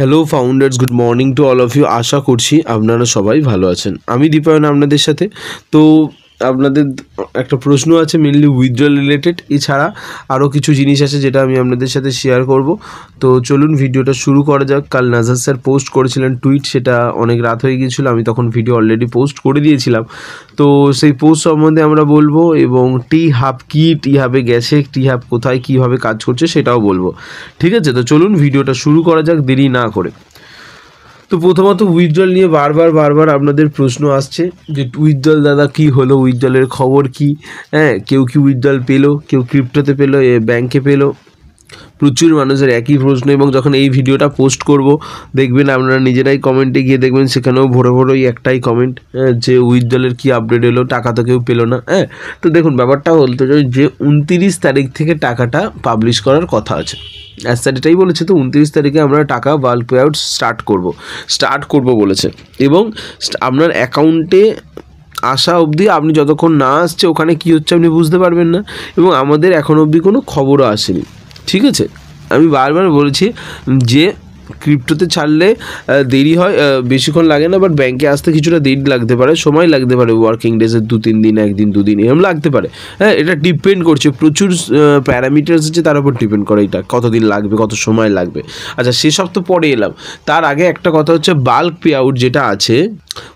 hello founders good morning to all of you আশা করছি আপনারা সবাই ভালো আছেন আমি দীপায়ন আপনাদের সাথে তো আপনাদের একটা প্রশ্ন আছে মেনলি উইথড্রল রিলেটেড এছাড়া আরও কিছু জিনিস আছে যেটা আমি আপনাদের সাথে শেয়ার করব তো চলুন ভিডিওটা শুরু করা যাক কাল নাজার স্যার পোস্ট করেছিলেন টুইট সেটা অনেক রাত হয়ে গিয়েছিলো আমি তখন ভিডিও অলরেডি পোস্ট করে দিয়েছিলাম তো সেই পোস্ট সম্বন্ধে আমরা বলবো এবং টি হাব কি টি হাবে গেছে টি হাব কোথায় কীভাবে কাজ করছে সেটাও বলবো ঠিক আছে তো চলুন ভিডিওটা শুরু করা যাক দেরি না করে তো প্রথমত উইথড্রল নিয়ে বারবার বারবার আপনাদের প্রশ্ন আসছে যে উইথড্রল দাদা কি হলো উইথড্রলের খবর কি হ্যাঁ কেউ কি উইথড্রল পেলো কেউ ক্রিপ্টোতে পেলো এ ব্যাংকে পেলো প্রচুর মানুষের একই প্রশ্ন এবং যখন এই ভিডিওটা পোস্ট করব দেখবেন আপনারা নিজেরাই কমেন্টে গিয়ে দেখবেন সেখানেও ভোরে ভোরেই একটাই কমেন্ট হ্যাঁ, যে উইথডলের কি আপডেট এলো টাকা তো কেউ পেলো না হ্যাঁ তো দেখুন ব্যাপারটা বলতে চাই যে উনতিরিশ তারিখ থেকে টাকাটা পাবলিশ করার কথা আছে অ্যাজ এটাই বলেছে তো উনত্রিশ তারিখে আমরা টাকা বাল পে আউট স্টার্ট করব স্টার্ট করব বলেছে এবং আপনার অ্যাকাউন্টে আসা অবধি আপনি যতক্ষণ না আসছে ওখানে কি হচ্ছে আপনি বুঝতে পারবেন না এবং আমাদের এখন অবধি কোনো খবরও আসেনি ঠিক আছে আমি বারবার বলেছি যে ক্রিপ্টোতে ছাড়লে দেরি হয় বেশিক্ষণ লাগে না বাট ব্যাংকে আসতে কিছুটা দেরি লাগতে পারে সময় লাগতে পারে ওয়ার্কিং ডেজের দু তিন দিন একদিন দিন এরকম লাগতে পারে হ্যাঁ এটা ডিপেন্ড করছে প্রচুর প্যারামিটার্স আছে তার উপর ডিপেন্ড করে এটা কতদিন লাগবে কত সময় লাগবে আচ্ছা সেসব তো পরে এলাম তার আগে একটা কথা হচ্ছে বাল্ক পে আউট যেটা আছে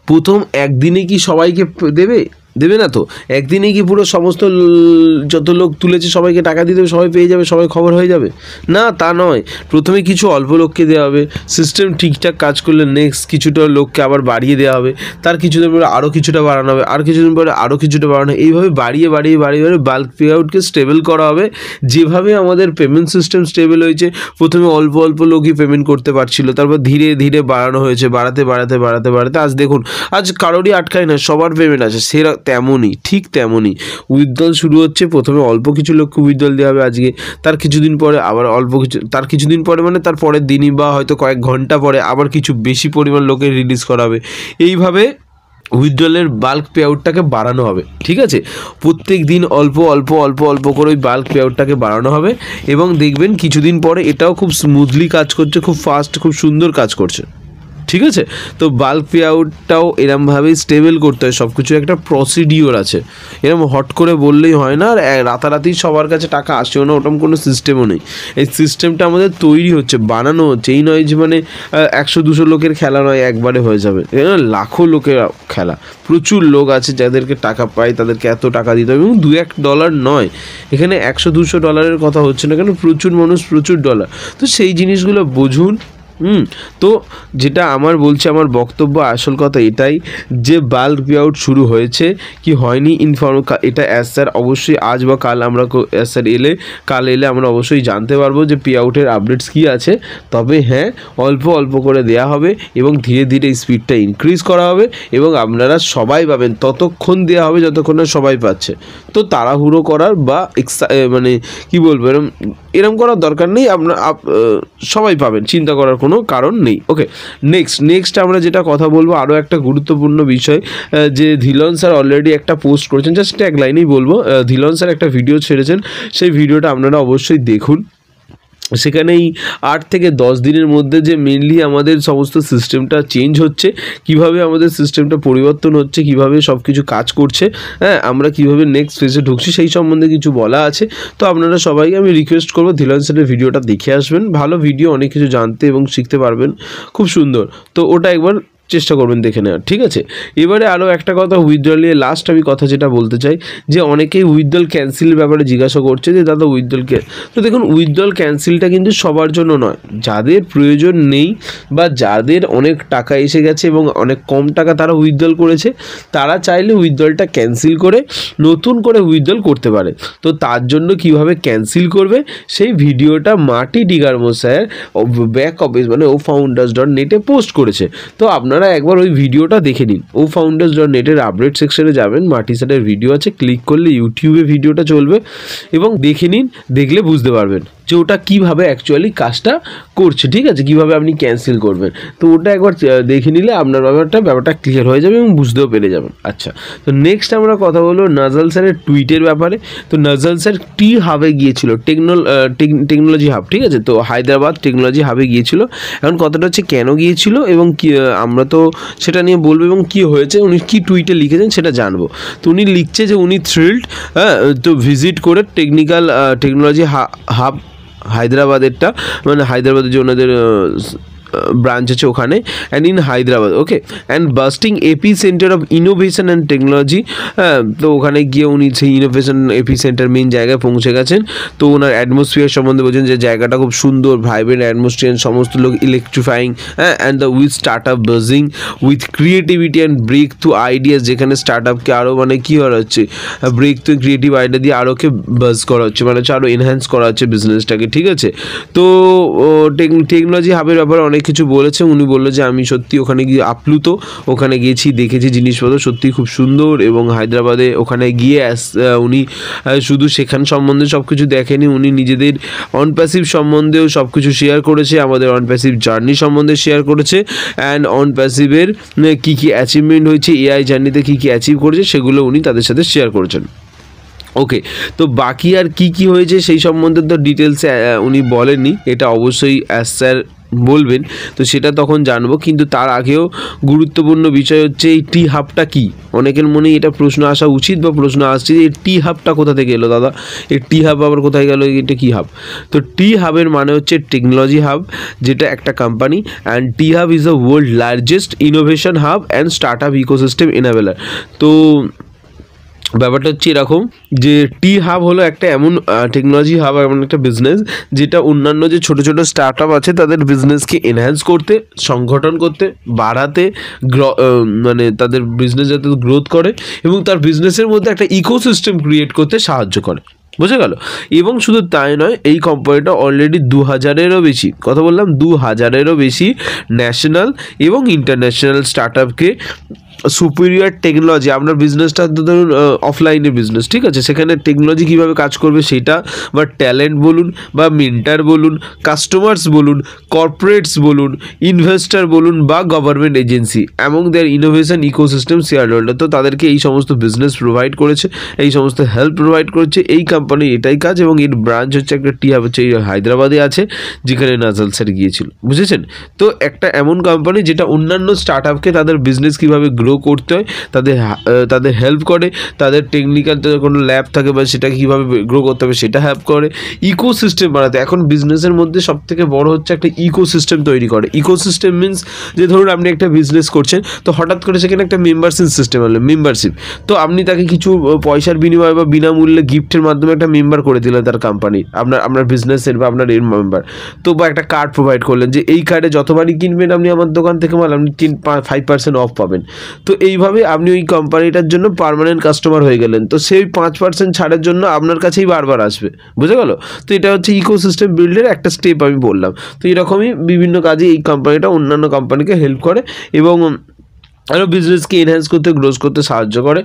প্রথম একদিনে কি সবাইকে দেবে দেবে না তো একদিনে কি পুরো সমস্ত যত লোক তুলেছে সবাইকে টাকা দিয়ে দেবে সবাই পেয়ে যাবে সবাই খবর হয়ে যাবে না তা নয় প্রথমে কিছু অল্প লোককে দেওয়া হবে সিস্টেম ঠিকঠাক কাজ করলে নেক্সট কিছুটা লোককে আবার বাড়িয়ে দেওয়া হবে তার কিছুদিন পরে আরও কিছুটা বাড়ানো হবে আর কিছুদিন পরে আরও কিছুটা বাড়ানো হবে এইভাবে বাড়িয়ে বাড়িয়ে বাড়িয়ে বাড়িয়ে বাল্ক পে আউটকে স্টেবল করা হবে যেভাবে আমাদের পেমেন্ট সিস্টেম স্টেবল হয়েছে প্রথমে অল্প অল্প লোকই পেমেন্ট করতে পারছিল তারপর ধীরে ধীরে বাড়ানো হয়েছে বাড়াতে বাড়াতে বাড়াতে বাড়াতে আজ দেখুন আজ কারোরই আটকায় না সবার পেমেন্ট আছে সেরা তেমনই ঠিক তেমনই উইথড্রল শুরু হচ্ছে প্রথমে অল্প কিছু লোককে উইথড্রল দেওয়া হবে আজকে তার কিছুদিন পরে আবার অল্প কিছু তার কিছুদিন পরে মানে তার পরের দিনই বা হয়তো কয়েক ঘন্টা পরে আবার কিছু বেশি পরিমাণ লোকের রিলিজ করা হবে এইভাবে উইথড্রলের বাল্ক পে আউটটাকে বাড়ানো হবে ঠিক আছে প্রত্যেক দিন অল্প অল্প অল্প অল্প করে ওই বাল্ক পে আউটটাকে বাড়ানো হবে এবং দেখবেন কিছুদিন পরে এটাও খুব স্মুথলি কাজ করছে খুব ফাস্ট খুব সুন্দর কাজ করছে ঠিক আছে তো বাল্ক পে আউটটাও এরমভাবেই স্টেবল করতে হয় সব কিছু একটা প্রসিডিওর আছে এরম হট করে বললেই হয় না আর রাতারাতি সবার কাছে টাকা আসেও না ওরকম কোনো সিস্টেমও নেই এই সিস্টেমটা আমাদের তৈরি হচ্ছে বানানো হচ্ছে এই নয় যে মানে একশো দুশো লোকের খেলা নয় একবারে হয়ে যাবে লাখো লোকের খেলা প্রচুর লোক আছে যাদেরকে টাকা পায় তাদেরকে এত টাকা দিতে হবে এবং দু এক ডলার নয় এখানে একশো দুশো ডলারের কথা হচ্ছে না কেন প্রচুর মানুষ প্রচুর ডলার তো সেই জিনিসগুলো বুঝুন হুম তো যেটা আমার বলছে আমার বক্তব্য আসল কথা এটাই যে বাল্ক পে আউট শুরু হয়েছে কি হয়নি ইনফর্ম এটা অ্যাজ স্যার অবশ্যই আজ বা কাল আমরা অ্যাজ স্যার এলে কাল এলে আমরা অবশ্যই জানতে পারবো যে পে আউটের আপডেটস কী আছে তবে হ্যাঁ অল্প অল্প করে দেয়া হবে এবং ধীরে ধীরে স্পিডটা ইনক্রিজ করা হবে এবং আপনারা সবাই পাবেন ততক্ষণ দেওয়া হবে যতক্ষণ না সবাই পাচ্ছে তো তাড়াহুড়ো করার বা মানে কি বলবো এরম এরম করার দরকার নেই আপনার সবাই পাবেন চিন্তা করার কোনো কারণ নেই ওকে নেক্সট নেক্সট আমরা যেটা কথা বলবো আরও একটা গুরুত্বপূর্ণ বিষয় যে ধিলন স্যার অলরেডি একটা পোস্ট করেছেন জাস্ট এক লাইনেই বলবো ধিলন স্যার একটা ভিডিও ছেড়েছেন সেই ভিডিওটা আপনারা অবশ্যই দেখুন সেখানেই আট থেকে দশ দিনের মধ্যে যে মেনলি আমাদের সমস্ত সিস্টেমটা চেঞ্জ হচ্ছে কিভাবে আমাদের সিস্টেমটা পরিবর্তন হচ্ছে কিভাবে সব কিছু কাজ করছে হ্যাঁ আমরা কিভাবে নেক্সট ফেজে ঢুকছি সেই সম্বন্ধে কিছু বলা আছে তো আপনারা সবাইকে আমি রিকোয়েস্ট করবো ধিলন ভিডিওটা দেখে আসবেন ভালো ভিডিও অনেক কিছু জানতে এবং শিখতে পারবেন খুব সুন্দর তো ওটা একবার চেষ্টা করবেন দেখে নেওয়ার ঠিক আছে এবারে আরও একটা কথা উইথড্রল নিয়ে লাস্ট আমি কথা যেটা বলতে চাই যে অনেকেই উইথড্রল ক্যান্সেলের ব্যাপারে জিজ্ঞাসা করছে যে দাদা উইথড্রল তো দেখুন উইথড্রল ক্যান্সেলটা কিন্তু সবার জন্য নয় যাদের প্রয়োজন নেই বা যাদের অনেক টাকা এসে গেছে এবং অনেক কম টাকা তারা উইথড্রল করেছে তারা চাইলে উইথড্রলটা ক্যান্সেল করে নতুন করে উইথড্রল করতে পারে তো তার জন্য কিভাবে ক্যান্সেল করবে সেই ভিডিওটা মাটি ডিগার মশায়ের ব্যাক অফিস মানে ও ফাউন্ডার্স ডট নেটে পোস্ট করেছে তো আপনার আপনারা একবার ওই ভিডিওটা দেখে নিন ও ফাউন্ডার্স ডট নেটের আপডেট সেকশনে যাবেন মাটি ভিডিও আছে ক্লিক করলে ইউটিউবে ভিডিওটা চলবে এবং দেখে নিন দেখলে বুঝতে পারবেন যে ওটা কীভাবে অ্যাকচুয়ালি কাজটা করছে ঠিক আছে কীভাবে আপনি ক্যান্সেল করবেন তো ওটা একবার দেখে নিলে আপনার ব্যাপারটা ব্যাপারটা ক্লিয়ার হয়ে যাবে এবং বুঝতেও পেরে যাবেন আচ্ছা তো নেক্সট আমরা কথা বলবো নাজাল স্যারের টুইটের ব্যাপারে তো নাজাল স্যার টি হাবে গিয়েছিল টেকনোল টেকনোলজি হাব ঠিক আছে তো হায়দ্রাবাদ টেকনোলজি হাবে গিয়েছিল এখন কথাটা হচ্ছে কেন গিয়েছিল এবং কি আমরা তো সেটা নিয়ে বলবো এবং কি হয়েছে উনি কী টুইটে লিখেছেন সেটা জানবো তো উনি লিখছে যে উনি থ্রিল্ড হ্যাঁ তো ভিজিট করে টেকনিক্যাল টেকনোলজি হাব হায়দ্রাবাদেরটা মানে হায়দ্রাবাদের যে ওনাদের ব্রাঞ্চ আছে ওখানে and in Hyderabad okay and বাস্টিং AP centre of innovation and technology হ্যাঁ তো ওখানে গিয়ে উনি সেই ইনোভেশন এপি সেন্টার মেন জায়গায় পৌঁছে গেছেন তো ওনার অ্যাটমসফিয়ার সম্বন্ধে বলছেন যে জায়গাটা খুব সুন্দর ভাইব্রেন্ট অ্যাটমসফিয়ার সমস্ত লোক ইলেকট্রিফাইং হ্যাঁ and the with startup buzzing with creativity and breakthrough ideas যেখানে স্টার্ট আপকে আরও মানে কী করা হচ্ছে ব্রেক থ্রু ক্রিয়েটিভ আইডিয়া দিয়ে কে বাজ করা হচ্ছে মানে হচ্ছে আরও এনহ্যান্স করা হচ্ছে বিজনেসটাকে ঠিক আছে তো টেকনোলজি হাবের ব্যাপারে অনেক কিছু বলেছে উনি বললো যে আমি সত্যি ওখানে গিয়ে আপ্লুত ওখানে গেছি দেখেছি জিনিসপত্র সত্যি খুব সুন্দর এবং হায়দ্রাবাদে ওখানে গিয়ে উনি শুধু সেখান সম্বন্ধে সব কিছু দেখেনি উনি নিজেদের অনপ্যাসিভ সম্বন্ধেও সব কিছু শেয়ার করেছে আমাদের অনপ্যাসিভ জার্নি সম্বন্ধে শেয়ার করেছে অ্যান্ড অনপ্যাসিভের কী কী অ্যাচিভমেন্ট হয়েছে এআই জার্নিতে কী কী অ্যাচিভ করেছে সেগুলো উনি তাদের সাথে শেয়ার করেছেন ওকে তো বাকি আর কি কি হয়েছে সেই সম্বন্ধে তো ডিটেলসে উনি বলেননি এটা অবশ্যই অ্যাস স্যার বলবেন তো সেটা তখন জানবো কিন্তু তার আগেও গুরুত্বপূর্ণ বিষয় হচ্ছে এই টি হাবটা কি অনেকের মনে এটা প্রশ্ন আসা উচিত বা প্রশ্ন আসছে যে টি হাবটা কোথা থেকে এলো দাদা এই টি হাব আবার কোথায় গেল এটা কী হাব তো টি হাবের মানে হচ্ছে টেকনোলজি হাব যেটা একটা company and T hub is the world largest innovation hub and startup ecosystem enabler তো ব্যাপারটা হচ্ছে এরকম যে টি হাব হলো একটা এমন টেকনোলজি হাব এমন একটা বিজনেস যেটা অন্যান্য যে ছোট ছোট স্টার্ট আছে তাদের বিজনেসকে এনহ্যান্স করতে সংগঠন করতে বাড়াতে মানে তাদের বিজনেস যাতে গ্রোথ করে এবং তার বিজনেসের মধ্যে একটা ইকোসিস্টেম ক্রিয়েট করতে সাহায্য করে বুঝে গেল এবং শুধু তাই নয় এই কোম্পানিটা অলরেডি দু হাজারেরও বেশি কথা বললাম দু হাজারেরও বেশি ন্যাশনাল এবং ইন্টারন্যাশনাল স্টার্ট আপকে সুপিরিয়ার টেকনোলজি আপনার বিজনেসটা তো ধরুন অফলাইনে বিজনেস ঠিক আছে সেখানে টেকনোলজি কীভাবে কাজ করবে সেটা বা ট্যালেন্ট বলুন বা মিন্টার বলুন কাস্টমার্স বলুন কর্পোরেটস বলুন ইনভেস্টার বলুন বা গভর্নমেন্ট এজেন্সি এবং their innovation ecosystem shareholder তো তাদেরকে এই সমস্ত বিজনেস প্রোভাইড করেছে এই সমস্ত হেল্প প্রোভাইড করেছে এই কোম্পানির এটাই কাজ এবং এর ব্রাঞ্চ হচ্ছে একটা টি হচ্ছে হায়দ্রাবাদে আছে যেখানে নাজালসার গিয়েছিল বুঝেছেন তো একটা এমন কোম্পানি যেটা অন্যান্য স্টার্ট আপকে তাদের বিজনেস কীভাবে গ্রো করতে হয় তাদের তাদের হেল্প করে তাদের টেকনিক্যাল কোনো ল্যাব থাকে বা সেটা কীভাবে গ্রো করতে হবে সেটা হেল্প করে ইকোসিস্টেম বানাতে এখন বিজনেসের মধ্যে সব থেকে বড় হচ্ছে একটা ইকোসিস্টেম তৈরি করে ইকোসিস্টেম মিনস যে ধরুন আপনি একটা বিজনেস করছেন তো হঠাৎ করে সেখানে একটা মেম্বারশিপ সিস্টেম হলো মেম্বারশিপ তো আপনি তাকে কিছু পয়সার বিনিময়ে বা বিনামূল্যে গিফটের মাধ্যমে একটা মেম্বার করে দিলেন তার কোম্পানি আপনার আপনার বিজনেসের বা আপনার এর মেম্বার তো বা একটা কার্ড প্রোভাইড করলেন যে এই কার্ডে যতবারই কিনবেন আপনি আমার দোকান থেকে মাল আপনি তিন ফাইভ পার্সেন্ট অফ পাবেন তো এইভাবে আপনি ওই কোম্পানিটার জন্য পারমানেন্ট কাস্টমার হয়ে গেলেন তো সেই পাঁচ পার্সেন্ট ছাড়ের জন্য আপনার কাছেই বারবার আসবে বুঝে গেল তো এটা হচ্ছে ইকোসিস্টেম বিল্ডের একটা স্টেপ আমি বললাম তো এরকমই বিভিন্ন কাজে এই কোম্পানিটা অন্যান্য কোম্পানিকে হেল্প করে এবং আরও বিজনেসকে এনহ্যান্স করতে গ্রোথ করতে সাহায্য করে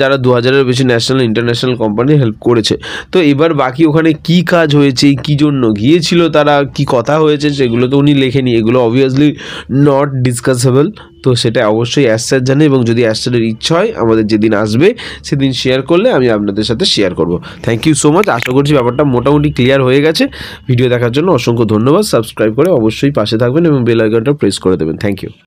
যারা দু হাজারের বেশি ন্যাশনাল ইন্টারন্যাশনাল কোম্পানি হেল্প করেছে তো এবার বাকি ওখানে কি কাজ হয়েছে কি জন্য গিয়েছিল তারা কি কথা হয়েছে সেগুলো তো উনি লেখেনি এগুলো অবভিয়াসলি নট ডিসকাসেবল তো সেটা অবশ্যই অ্যাসার জানে এবং যদি অ্যাসারের ইচ্ছা হয় আমাদের যেদিন আসবে সেদিন শেয়ার করলে আমি আপনাদের সাথে শেয়ার করব থ্যাংক ইউ সো মাচ আশা করছি ব্যাপারটা মোটামুটি ক্লিয়ার হয়ে গেছে ভিডিও দেখার জন্য অসংখ্য ধন্যবাদ সাবস্ক্রাইব করে অবশ্যই পাশে থাকবেন এবং বেল আইকনটা প্রেস করে দেবেন থ্যাংক ইউ